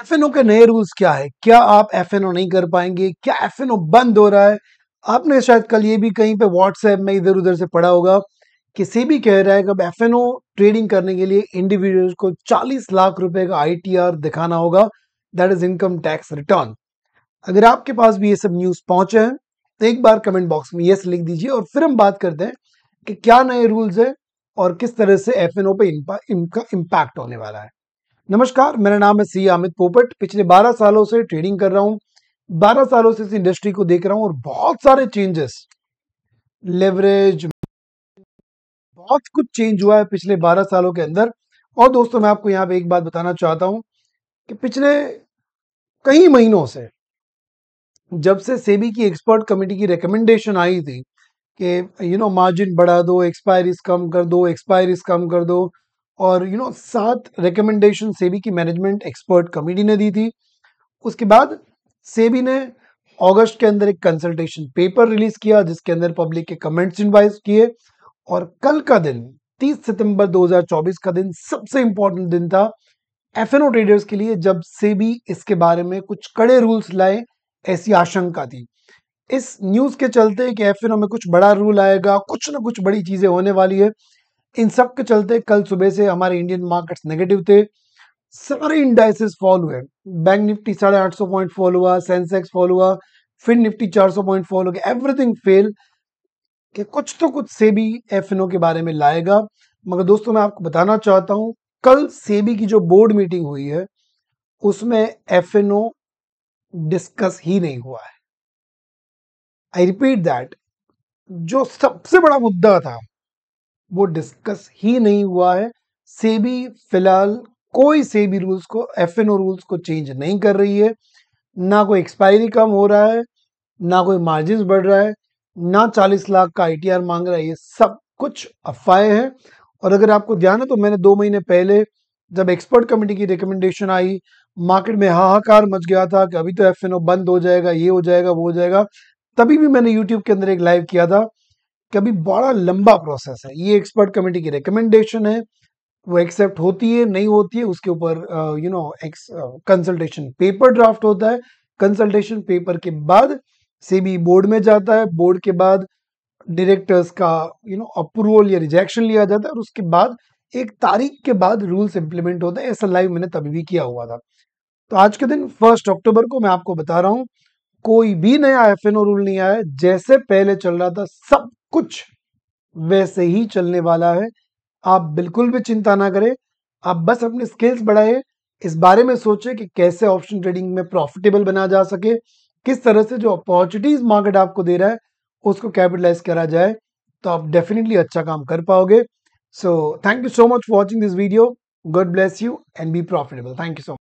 F के नए rules क्या है क्या आप एफ नहीं कर पाएंगे क्या एफ बंद हो रहा है आपने शायद कल ये भी कहीं पे व्हाट्सएप में इधर उधर से पढ़ा होगा किसी भी कह रहा है कि अब एफ ट्रेडिंग करने के लिए इंडिविजुअल को 40 लाख रुपए का आर दिखाना होगा that is income tax return अगर आपके पास भी ये सब न्यूज पहुंचे हैं तो एक बार कमेंट बॉक्स में यस लिख दीजिए और फिर हम बात करते हैं कि क्या नए रूल्स है और किस तरह से एफ एन पे इनका इम्पैक्ट होने वाला है नमस्कार मेरा नाम है सी अमित पोपट पिछले 12 सालों से ट्रेडिंग कर रहा हूँ 12 सालों से इस इंडस्ट्री को देख रहा हूँ और बहुत सारे चेंजेस लेवरेज बहुत कुछ चेंज हुआ है पिछले 12 सालों के अंदर और दोस्तों मैं आपको यहाँ पे एक बात बताना चाहता हूँ कि पिछले कई महीनों से जब से सेबी की एक्सपर्ट कमेटी की रिकमेंडेशन आई थी कि यू नो मार्जिन बढ़ा दो एक्सपायरीज कम कर दो एक्सपायरीज कम कर दो और यू नो सात रिकमेंडेशन सेबी की मैनेजमेंट एक्सपर्ट कमेटी ने दी थी उसके बाद सेबी ने अगस्त के अंदर एक कंसल्टेशन पेपर रिलीज किया जिसके अंदर पब्लिक के कमेंट्स इन्वाइज किए और कल का दिन 30 सितंबर 2024 का दिन सबसे इंपॉर्टेंट दिन था एफ ट्रेडर्स के लिए जब सेबी इसके बारे में कुछ कड़े रूल्स लाए ऐसी आशंका थी इस न्यूज के चलते कि एफ में कुछ बड़ा रूल आएगा कुछ ना कुछ बड़ी चीजें होने वाली है इन सब के चलते कल सुबह से हमारे इंडियन मार्केट्स नेगेटिव थे सारे इंडाइसेस फॉल हुए बैंक निफ्टी साढ़े आठ सौ पॉइंट फॉल हुआ सेंसेक्स फॉल हुआ फिन निफ्टी चार सौ पॉइंट फॉल हो गया एवरीथिंग फेल कि कुछ तो कुछ सेबी एफ के बारे में लाएगा मगर दोस्तों मैं आपको बताना चाहता हूं कल सेबी की जो बोर्ड मीटिंग हुई है उसमें एफ डिस्कस ही नहीं हुआ है आई रिपीट दैट जो सबसे बड़ा मुद्दा था वो डिस्कस ही नहीं हुआ है सेबी फिलहाल कोई सेबी रूल्स को एफ रूल्स को चेंज नहीं कर रही है ना कोई एक्सपायरी कम हो रहा है ना कोई मार्जिन बढ़ रहा है ना चालीस लाख का आई मांग रहा है ये सब कुछ अफवाहें हैं और अगर आपको ध्यान है तो मैंने दो महीने पहले जब एक्सपर्ट कमेटी की रिकमेंडेशन आई मार्केट में हाहाकार मच गया था कि अभी तो एफ बंद हो जाएगा ये हो जाएगा वो हो जाएगा तभी भी मैंने यूट्यूब के अंदर एक लाइव किया था कभी बड़ा लंबा प्रोसेस है ये एक्सपर्ट कमेटी की रिकमेंडेशन है वो एक्सेप्ट होती है नहीं होती है उसके ऊपर you know X consultation paper draft होता है कंसल्टेशन पेपर के बाद सेबी बोर्ड e में जाता है बोर्ड के बाद डायरेक्टर्स का यू नो अप्रूवल या रिजेक्शन लिया जाता है और उसके बाद एक तारीख के बाद रूल्स इंप्लीमेंट होता है ऐसा लाइव मैंने तभी भी किया हुआ था तो आज के दिन फर्स्ट अक्टूबर को मैं आपको बता रहा हूँ कोई भी नया एफ रूल नहीं आया जैसे पहले चल रहा था सब कुछ वैसे ही चलने वाला है आप बिल्कुल भी चिंता ना करें आप बस अपने स्किल्स बढ़ाएं इस बारे में सोचें कि कैसे ऑप्शन ट्रेडिंग में प्रॉफिटेबल बना जा सके किस तरह से जो अपॉर्चुनिटीज मार्केट आपको दे रहा है उसको कैपिटलाइज करा जाए तो आप डेफिनेटली अच्छा काम कर पाओगे so thank you so much for watching this video God bless you and be profitable thank you so much